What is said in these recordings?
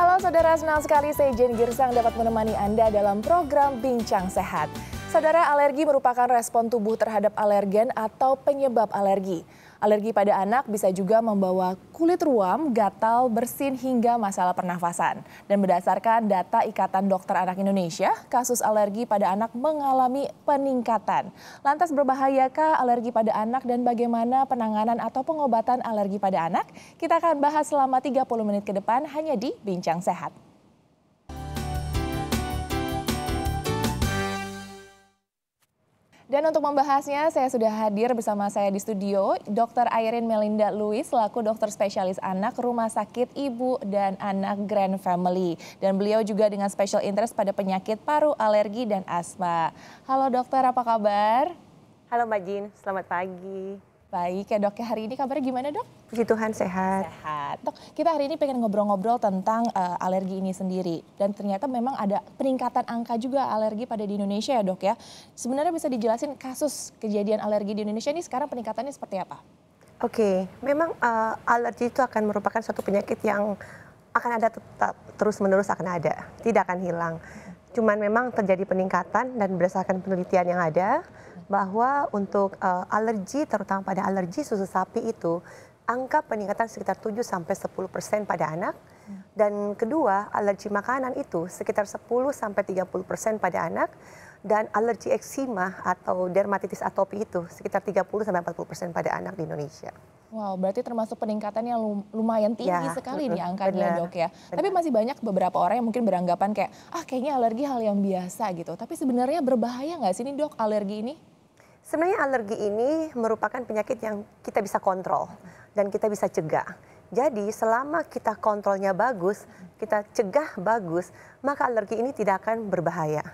Halo Saudara, senang sekali saya Jen Girsang dapat menemani Anda dalam program Bincang Sehat. Saudara, alergi merupakan respon tubuh terhadap alergen atau penyebab alergi. Alergi pada anak bisa juga membawa kulit ruam, gatal, bersin hingga masalah pernafasan. Dan berdasarkan data Ikatan Dokter Anak Indonesia, kasus alergi pada anak mengalami peningkatan. Lantas berbahayakah alergi pada anak dan bagaimana penanganan atau pengobatan alergi pada anak? Kita akan bahas selama 30 menit ke depan hanya di Bincang Sehat. Dan untuk membahasnya, saya sudah hadir bersama saya di studio Dr. Irene Melinda Lewis selaku dokter spesialis anak Rumah Sakit Ibu dan Anak Grand Family. Dan beliau juga dengan special interest pada penyakit paru, alergi, dan asma. Halo dokter, apa kabar? Halo Mbak Jin, selamat pagi. Baik ya dok, ya hari ini kabarnya gimana dok? Puji Tuhan sehat. Sehat. Dok, kita hari ini pengen ngobrol-ngobrol tentang uh, alergi ini sendiri. Dan ternyata memang ada peningkatan angka juga alergi pada di Indonesia ya dok ya. Sebenarnya bisa dijelasin kasus kejadian alergi di Indonesia ini sekarang peningkatannya seperti apa? Oke, okay. memang uh, alergi itu akan merupakan suatu penyakit yang akan ada terus menerus akan ada, tidak akan hilang. Cuman memang terjadi peningkatan dan berdasarkan penelitian yang ada, bahwa untuk uh, alergi terutama pada alergi susu sapi itu angka peningkatan sekitar 7 sampai 10 persen pada anak hmm. dan kedua alergi makanan itu sekitar 10 sampai 30 persen pada anak dan alergi eksima atau dermatitis atopi itu sekitar 30 sampai 40 persen pada anak di Indonesia. Wow, berarti termasuk peningkatan yang lumayan tinggi ya, sekali nih angkanya dok ya. Benar. Tapi masih banyak beberapa orang yang mungkin beranggapan kayak ah kayaknya alergi hal yang biasa gitu. Tapi sebenarnya berbahaya nggak sih ini dok alergi ini? Sebenarnya alergi ini merupakan penyakit yang kita bisa kontrol dan kita bisa cegah. Jadi selama kita kontrolnya bagus, kita cegah bagus, maka alergi ini tidak akan berbahaya.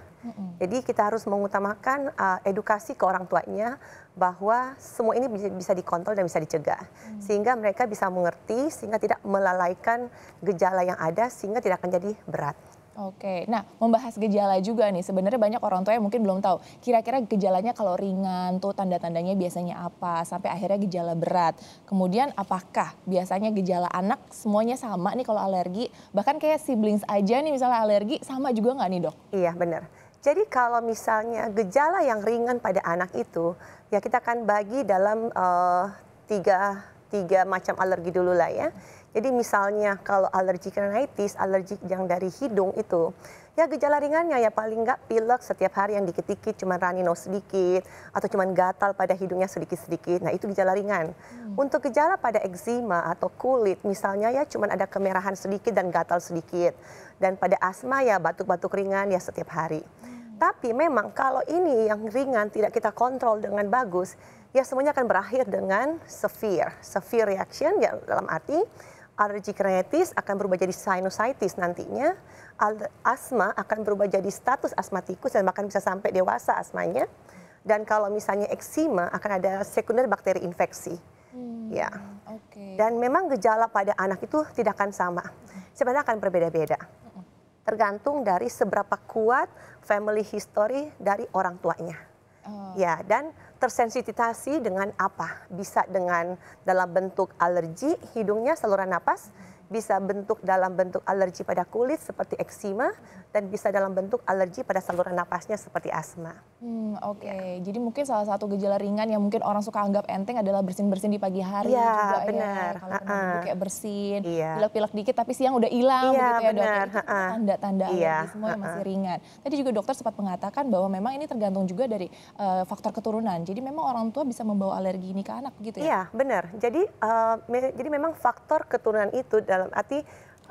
Jadi kita harus mengutamakan uh, edukasi ke orang tuanya bahwa semua ini bisa dikontrol dan bisa dicegah. Mm. Sehingga mereka bisa mengerti, sehingga tidak melalaikan gejala yang ada, sehingga tidak akan jadi berat. Oke, nah membahas gejala juga nih, sebenarnya banyak orang tua yang mungkin belum tahu. Kira-kira gejalanya kalau ringan tuh tanda-tandanya biasanya apa, sampai akhirnya gejala berat. Kemudian apakah biasanya gejala anak semuanya sama nih kalau alergi, bahkan kayak siblings aja nih misalnya alergi, sama juga nggak nih dok? Iya benar. Jadi kalau misalnya gejala yang ringan pada anak itu, ya kita akan bagi dalam uh, tiga, tiga macam alergi dulu lah ya. Jadi misalnya kalau alergi rhinitis, alergi yang dari hidung itu, ya gejala ringannya ya paling nggak pilek setiap hari yang dikit-dikit cuma ranino sedikit atau cuma gatal pada hidungnya sedikit-sedikit. Nah, itu gejala ringan. Hmm. Untuk gejala pada eczema atau kulit misalnya ya cuma ada kemerahan sedikit dan gatal sedikit. Dan pada asma ya batuk-batuk ringan ya setiap hari. Hmm. Tapi memang kalau ini yang ringan tidak kita kontrol dengan bagus, ya semuanya akan berakhir dengan severe. Severe reaction ya dalam arti alergi kreatis akan berubah jadi sinusitis nantinya, asma akan berubah jadi status asmatikus dan bahkan bisa sampai dewasa asmanya. Dan kalau misalnya eksima akan ada sekunder bakteri infeksi. Hmm, ya. Okay. Dan memang gejala pada anak itu tidak akan sama. Sebenarnya akan berbeda-beda. Hmm. Tergantung dari seberapa kuat family history dari orang tuanya. Hmm. Ya, dan tersensitisasi dengan apa? Bisa dengan dalam bentuk alergi hidungnya, saluran napas. Hmm bisa bentuk dalam bentuk alergi pada kulit seperti eksima dan bisa dalam bentuk alergi pada saluran napasnya seperti asma. Hmm, Oke, okay. ya. jadi mungkin salah satu gejala ringan yang mungkin orang suka anggap enteng adalah bersin-bersin di pagi hari ya, juga ya. benar. ya. Kalau uh -uh. kayak bersin, iya. pilek-pilek ya. dikit tapi siang udah hilang iya, gitu ya, begitu ya benar. tanda-tanda uh -uh. ya. alergi semua yang masih ringan. Tadi juga dokter sempat mengatakan bahwa memang ini tergantung juga dari uh, faktor keturunan. Jadi memang orang tua bisa membawa alergi ini ke anak gitu ya? Iya benar. Jadi uh, me jadi memang faktor keturunan itu eh, dalam arti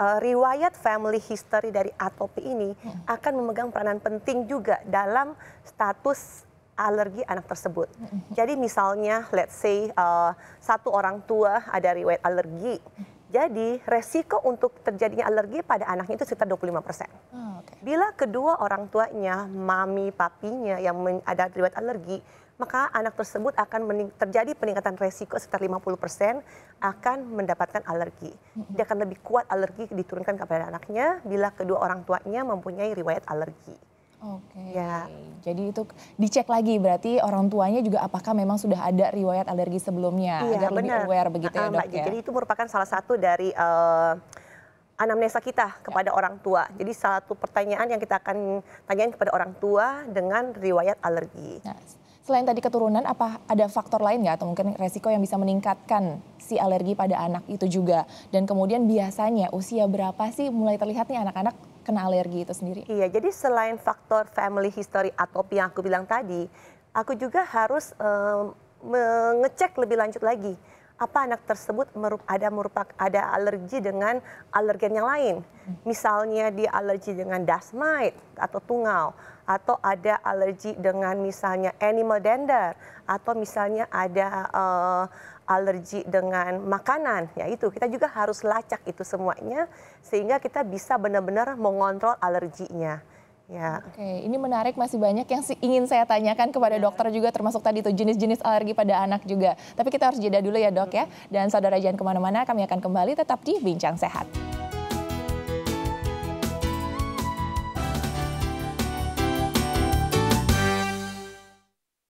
uh, riwayat family history dari atopi ini hmm. akan memegang peranan penting juga dalam status alergi anak tersebut. Hmm. Jadi misalnya, let's say uh, satu orang tua ada riwayat alergi, hmm jadi resiko untuk terjadinya alergi pada anaknya itu sekitar 25 persen. Oh, hmm, okay. Bila kedua orang tuanya, mami, papinya yang ada riwayat alergi, maka anak tersebut akan terjadi peningkatan resiko sekitar 50 persen akan mendapatkan alergi. Hmm, hmm. Dia akan lebih kuat alergi diturunkan kepada anaknya bila kedua orang tuanya mempunyai riwayat alergi. Oke. Okay. Ya. Jadi itu dicek lagi berarti orang tuanya juga apakah memang sudah ada riwayat alergi sebelumnya iya, agar benar. lebih aware begitu ya, Dok ya. Jadi itu merupakan salah satu dari uh, anamnesa kita ya. kepada ya. orang tua. Jadi salah satu pertanyaan yang kita akan tanyain kepada orang tua dengan riwayat alergi. Nah, selain tadi keturunan, apa ada faktor lain nggak atau mungkin resiko yang bisa meningkatkan si alergi pada anak itu juga? Dan kemudian biasanya usia berapa sih mulai terlihat nih anak-anak kena alergi itu sendiri? Iya, jadi selain faktor family history atopi yang aku bilang tadi, aku juga harus uh, mengecek lebih lanjut lagi apa anak tersebut ada merupak ada alergi dengan alergen yang lain. Misalnya dia alergi dengan dust mite atau tungau atau ada alergi dengan misalnya animal dander atau misalnya ada uh, alergi dengan makanan, ya itu kita juga harus lacak itu semuanya sehingga kita bisa benar-benar mengontrol alerginya. Ya. Oke, ini menarik masih banyak yang ingin saya tanyakan kepada ya. dokter juga termasuk tadi itu jenis-jenis alergi pada anak juga. Tapi kita harus jeda dulu ya dok ya. Dan saudara jangan kemana-mana, kami akan kembali tetap di Bincang Sehat.